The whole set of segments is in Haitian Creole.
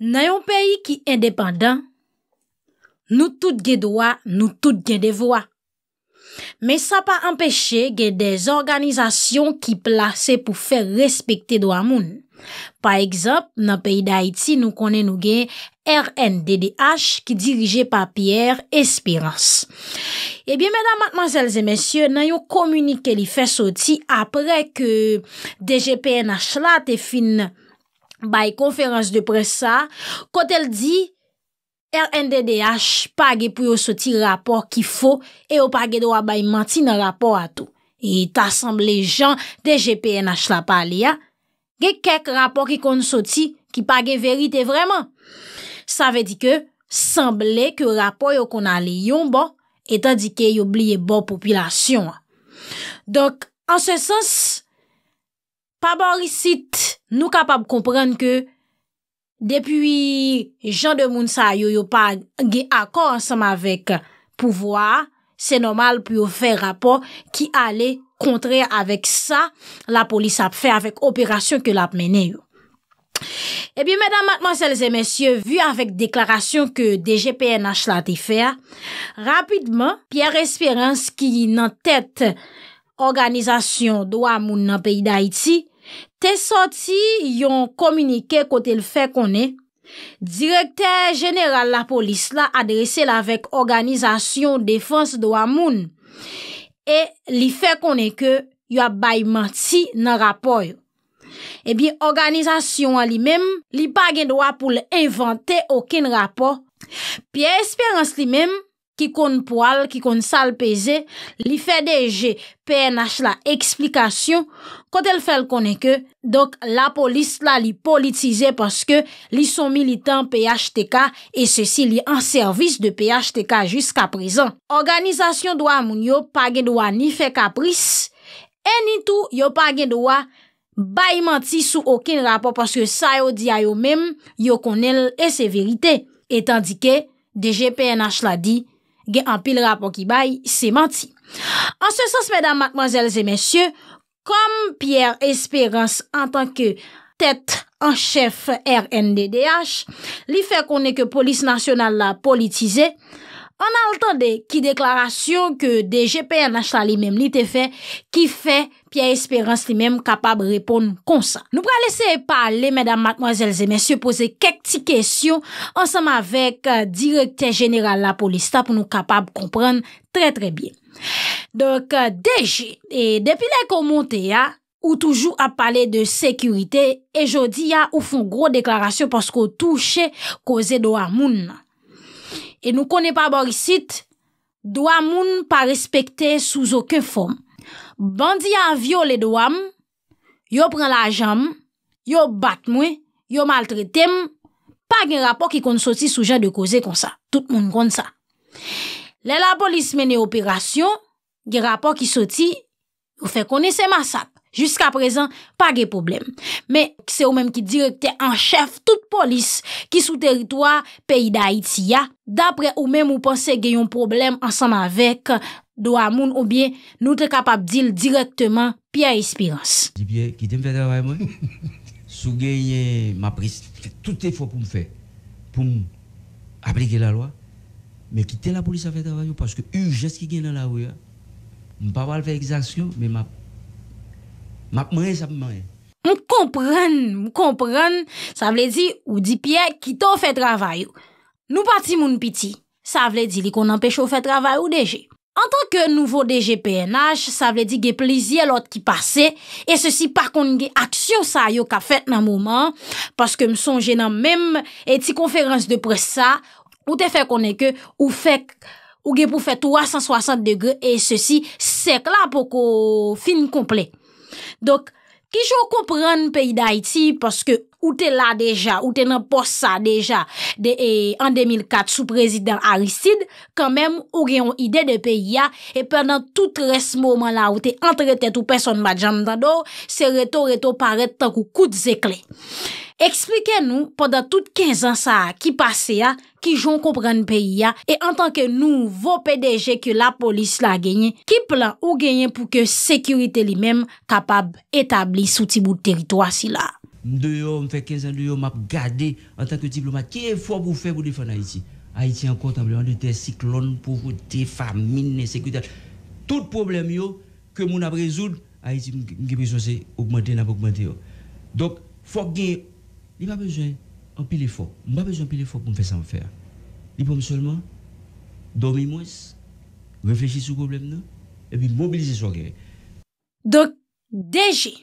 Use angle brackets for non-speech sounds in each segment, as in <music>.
Nan yon peyi ki endepandan, nou tout gen doa, nou tout gen devoa. Men sa pa empeshe gen dez organizasyon ki plase pou fe respekte doa moun. Pa ekzap, nan peyi da iti nou konen nou gen RNDDH ki dirije pa Pierre Esperance. Ebyen eh mena matmazelze mensyo, nan yon komunike li fe soti apre ke DGPNH la te fin nan. bay konferans de presa kote el di LNDDH page pou yo soti rapor ki fo e yo page do a bay manti nan rapor ato e ta sanble jan de GPNH la pale ya ge kek rapor ki kon soti ki page verite vreman sa ve di ke sanble ke rapor yo kon ale yon ba e etan di ke yo bliye ba popilasyon a donk an se sens pa bori sit Nou kapab komprenn ke depi jan de moun sa yo yo pa ge akon ansam avek pouvoa, se nomal pou yo fe rapor ki ale kontre avek sa la polis ap fe avek operasyon ke lap mene yo. E pi mèdam matman selze mèsyo, vu avek deklarasyon ke DGPNH la te fe, rapidman, Pierre Esperance ki nan tet organizasyon do a moun nan peyi da iti, Te soti yon komunike kote l fe konen, direkter jeneral la polis la adrese la vek organizasyon defans do amoun, e li fe konen ke yon bayman ti nan rapoy. E eh bi, organizasyon li men, li pa gen do a pou le invante okin rapoy, pi esperans li men, ki kon poal, ki kon salpeze, li fe deje PNH la eksplikasyon, kote l fel konen ke, donk la polis la li politize paske li son militan PHTK e se si li anservis de PHTK jiska prezan. Organizasyon doa moun yo pa gen doa ni fe kapris, e ni tou yo pa gen doa bay manti sou okin rapor paske sa yo di a yo mem yo konen l ese verite, etan dike deje PNH la di gen an pil rap okibay, se manti. An se sens, mèdam, mackmanjèles et mèsyè, kom Pierre Espérance, an tanke tèt an chèf RNDDH, li fè konè ke Polis Nationale la politize, An al tande ki deklarasyon ke deje pe an achta li menm li te fe, ki fe pi a esperans li menm kapab repon kon sa. Nou pre alese pale, medan matmoazelze, mensyon pose kek ti kesyon ansanm avek direkter jeneral la polis ta pou nou kapab komprenn tre tre bien. Donk euh, deje, depi la komonte ya, ou toujou ap pale de sekyurite, e jodi ya ou fon gro deklarasyon pasko touche koze do amoun nan. E nou kone pa borisit, do a moun pa respekte souz ouke form. Bandi an vyo le do am, yo pren la jam, yo bat mwen, yo maltretem, pa gen rapor ki kon soti souja de koze kon sa. Tout moun kon sa. Le la polis men e operasyon, gen rapor ki soti, yo fe kone se masak. Jusk aprezen, pa ge problem. Me, se ou menm ki direkte an chef tout polis ki sou teritoa peyi da Haiti ya, dapre ou menm ou pense ge yon problem ansan avek, do amoun ou bien nou te kapap dil direkteman pi a espirans. Di bien, ki tem fè davay mwen, <laughs> sou genye ma pris, tout e fò pou m fè, pou m aplike la loi, me kite la polis a fè davay yo, paske yon jès ki genye la ou ya, m pa wal fè exaksyon, me map, Mou kompren, mou kompren, sa vle di ou di piè ki tou fè travay ou. Nou pati moun piti, sa vle di li kon an pechou fè travay ou deje. An tanke nouvo deje PNH, sa vle di ge plizi elot ki pase, e sosi par kon ge aksyon sa yo ka fèt nan mouman, paske msonje nan mèm eti konferans de presa, ou te fè konen ke ou fè, ou ge pou fè 360 degre, e sosi sek la pou ko fin komplek. Dok, ki jo kompran pe iday ti, paske Ou te la deja, ou te nan pos sa deja e, en 2004 sou prezident Aristide, kanmem ou gen yon ide de peyi ya, e pendant tout res moment la ou te entretet ou peson madjan nan ta do, se reto reto paret tan kou kout zekle. Eksplike nou, podan tout 15 ans sa ki pase ya, ki jon kompren peyi ya, e an tanke nou vopedeje ki la polis la genye, ki plan ou genye pou ke sekurite li men kapab etabli sou tibou teritwa si la. Dehors, on fait 15 ans dehors, m'a gardé en tant que diplomate. Qui est fort pour faire pour défendre Haïti Haïti encore en de terre, cyclone, pauvreté, famine, insécurité. Tout problème yo, que mon a résoudre, Haïti, a besoin c'est augmenter, n'a pas augmenté. Donc, faut gagner. Il n'y a pas besoin d'un pile fort. Il n'y a pas besoin d'un pile fort pour me faire ça en faire. Il faut seulement dormir moins, réfléchir sur le problème, et puis mobiliser son guerre. Donc, DG.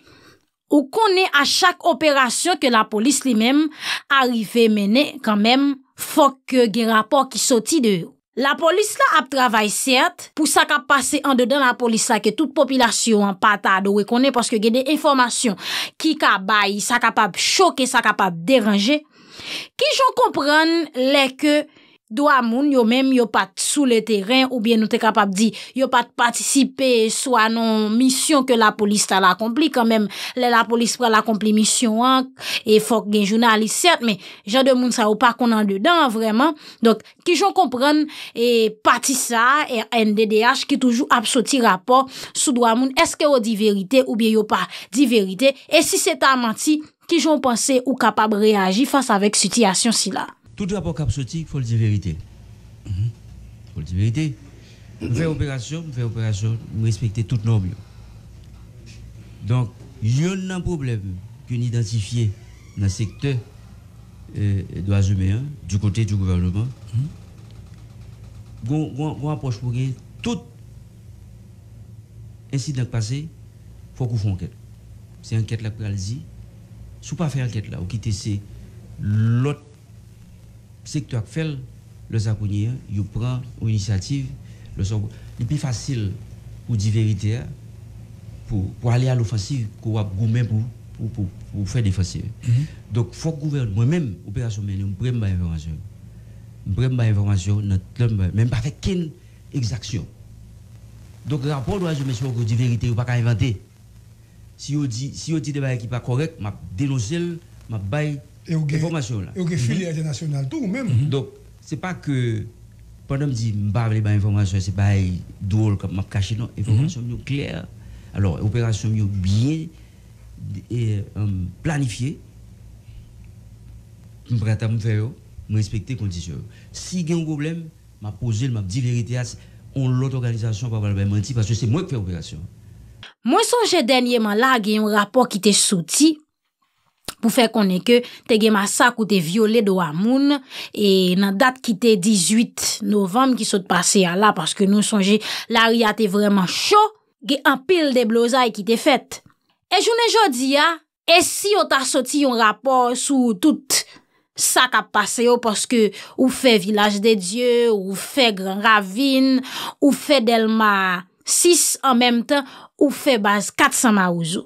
Ou konen a chak operasyon ke la polis li mem arive menen kanmen fok gen rapor ki soti de ou. La polis la ap travay siert pou sa ka pase an dedan la polis la ke tout populasyon pata do we konen paske gen de informasyon ki ka bay, sa kapab choke, sa kapab deranje. Ki joun kompran le ke Doua moun yo mèm yo pat sou le teren ou bien nou te kapab di yo pat patisipe sou anon misyon ke la polis ta la kompli kan mèm. La polis pral la kompli misyon an, e fok gen jounalist, cert mèm, jan de moun sa ou pa konan dedan, vreman. Donk, ki joun kompran, e pati sa, e NDDH ki toujou apsoti rapor sou doua moun, eske ou di verite ou bien yo pa di verite, e si se ta manti, ki joun panse ou kapab reagi fasa vek sityasyon si la. tout rapport cap sorti, il faut le dire vérité. Il mhm. faut le dire vérité. On fait opération, je fais opération, je respecte toutes les normes. Donc, il y a un problème qu'on identifie dans le secteur euh, droits du côté du gouvernement. Mhm. On approche pour que tout incident passé, il faut qu'on fasse enquête. C'est enquête là dit. Si vous ne pas faire enquête là, ou c'est l'autre secteur fait le zakonnier, il prend une initiative. Le est plus facile pour dire vérité, pour, pour aller à l'offensive, qu'on pour, pour, pour, faire défensive. Mhm. Donc, il faut que le gouvernement, même opération menée, on prenne ma information. Je prenne ma information, même pas avec qu'une exaction. Donc, le rapport doit je sur dit vérité, on pas inventer. Si on dit, si on dit des choses qui ne pas correct, je dénonce, je bailler et au formation là. Et filière mhm. internationale tout même. Mhm. Donc c'est pas que pendant me dit pas les informations c'est pas drôle comme m'a caché non mhm. information claire. Alors opération bien euh, planifiée. Je prête à me faire, je respecte les conditions. Si il y a un problème, je pose, je dis vérité. On l'autre organisation va pas mentir parce que c'est moi qui fais l'opération. Moi, sonje dernièrement il y a un rapport qui était sorti pou fè konen ke te ge ma sak ou te viole do amoun e nan dat ki te 18 novem ki sot pase ya la paske nou sonje la ria te vreman chou ge an pil de blozay ki te fèt. E jounen jodi ya, e si yo ta soti yon rapor sou tout sak ap pase yo paske ou fè Vilaj de Diyo, ou fè Gran Ravine ou fè Delma 6 an mem tan ou fè Baz 400 ma ouzo.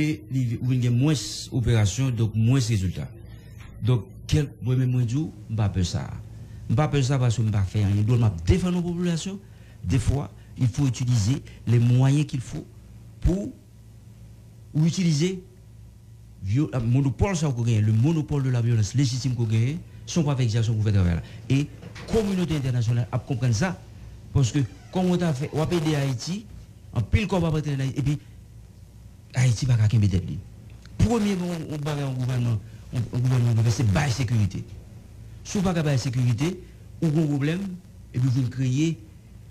et il y a moins d'opérations, donc moins de résultats. Donc, quel moi-même, moi je ne pas ça. Je ne pas ça parce que je ne pas faire rien. Donc, je défendre la population. Des fois, il faut utiliser les moyens qu'il faut pour utiliser le monopole, le monopole de la violence légitime qu'on gagne, sont pas gouvernementale. Et la communauté internationale a compris ça. Parce que, comme on a fait, on a Haïti, en pile qu'on va et puis Haïti n'a pas qu'un tête Premier on parle en gouvernement, en gouvernement c'est bail sécurité. Si on pas bail sécurité, on a un problème et puis vous créez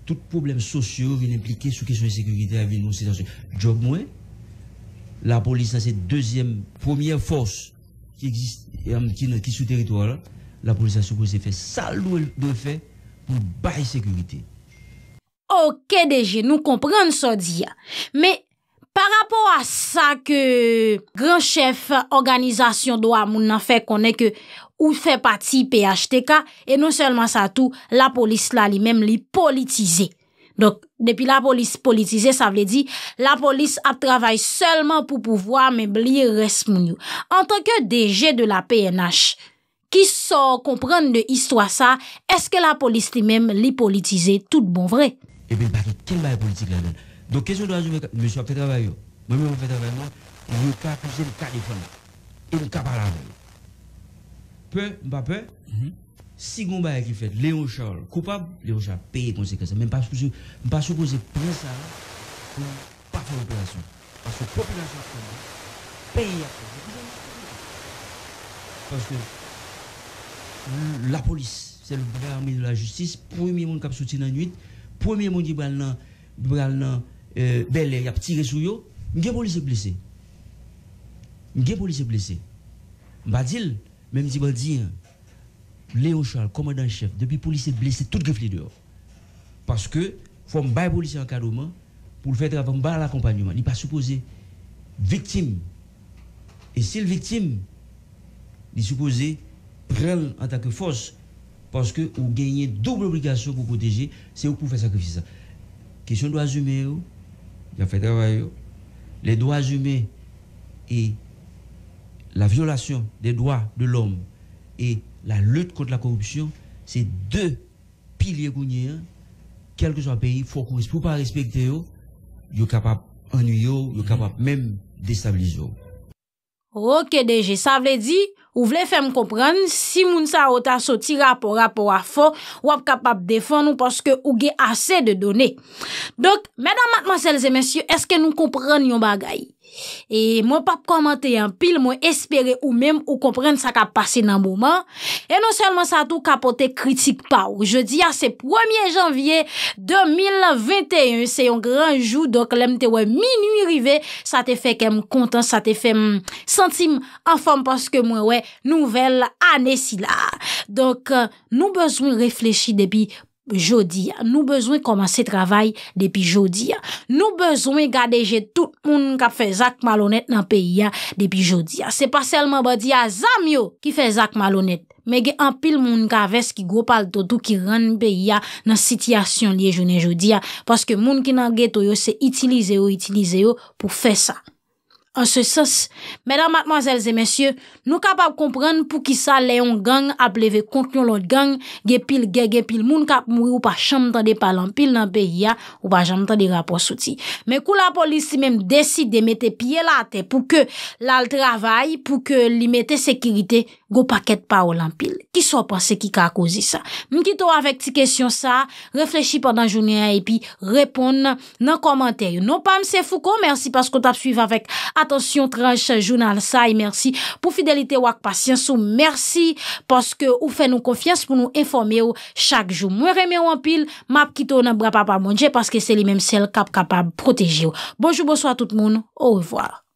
tout problème sociaux est impliqué sur question de sécurité avec nous c'est job moins. La police c'est deuxième première force qui existe euh, qui, qui sous territoire La police a supposé faire ça de fait pour bail sécurité. Ok, déjà, nous comprenons ce dit. Mais Par rapport a sa ke gran chef organizasyon do a moun nan fe konen ke ou fe pati PHTK, e nou selman sa tou, la polis la li mem li politize. Dok, depi la polis politize, sa vle di, la polis a travay selman pou pouvoa, men bli res moun yo. En tanke deje de la PNH, ki so komprende de histwa sa, eske la polis li mem li politize tout bon vre? E eh bin bakit, kel bay politize la moun? Donc, question de la journée, monsieur a fait travail. Moi-même, je fais travail. Je ne peux pas accuser le téléphone, Et je ne peux pas parler Peu, pas peu. Mhm. Si vous a qui fait Léon Charles coupable, Léon Charles paye les conséquences. Même pas supposé prendre ça pour pas faire l'opération. Parce que la population paye Parce que la police, c'est le bras armé de la justice, premier monde qui a soutenu la nuit, premier monde qui a euh, y il a tiré sur eux, il y a policier blessé. Il y a policier blessé. Je ne même si je dis, hein. Léo Charles, commandant-chef, depuis policier blessé, tout greffé dehors. Parce que, faut me bailler policier encadrement pour le faire travailler, bail l'accompagnement. Il n'est pas supposé victime. Et si le victime, il est supposé prendre en tant que force parce que vous gagné double obligation pour protéger, c'est vous pour faire sacrifice. Question de assumer, les droits humains et la violation des droits de l'homme et la lutte contre la corruption, c'est deux piliers a. quel que soit le pays, faut qu'on respecte pas respecter eux, capable capables d'ennuyer, ils est capables mhm. même déstabiliser Roke deje, sa vle di, ou vle fe m kompran, si moun sa ota soti rapo rapo a fo, wap kapap defon nou paske ou ge ase de done. Dok, mèdam matman selze mensyo, eske nou kompran yon bagay? E mwen pap komante yon pil mwen espere ou mèm ou kompren sa ka pase nan mouman E non selman sa tou kapote kritik pa ou Je di a se 1 janvye 2021 se yon gran jou Dok lem te wè mi nui rive sa te fe kem kontan Sa te fe sentim anfam paske mwen wè nouvel ane si la Dok euh, nou bezwen reflechi debi mwen Jodi ya, nou bezwen komanse travay depi jodi ya. Nou bezwen gadeje tout moun ka fe zak malonet nan peyi ya depi jodi ya. Se pa selman ba diya zam yo ki fe zak malonet. Me ge an pil moun ka ves ki gwo pal to tu ki ran peyi ya nan sityasyon liye jodi ya. Paske moun ki nan geto yo se itilize yo, itilize yo pou fe sa. an se sos. Medan matmazelze mensyo, nou kapap kompren pou ki sa leyon gang ap leve kontnyon lot gang, ge pil, ge, ge pil, moun kap mou ou pa chanm tade palan pil nan pe ya ou pa chanm tade rapor soti. Men kou la polisi menm deside de mette piye late pou ke lal travay pou ke li mette sekirite go paket pa o lan pil. Ki so pa se ki ka kozi sa. Mki to avèk ti kesyon sa, reflechi padan jouni an epi, repon nan komantèyo. Non pa mse fouko, mersi pasko tap suiv avèk Atensyon tranche jounal sa e mersi pou fidelite wak pasyansou. Mersi paske ou fe nou konfians pou nou informe ou chak jou. Mwen reme ou anpil, map kito nan bra pa pa mounje paske se li menm sel kap kapab proteji ou. Bonjou, bonsoy a tout moun. Ou waw.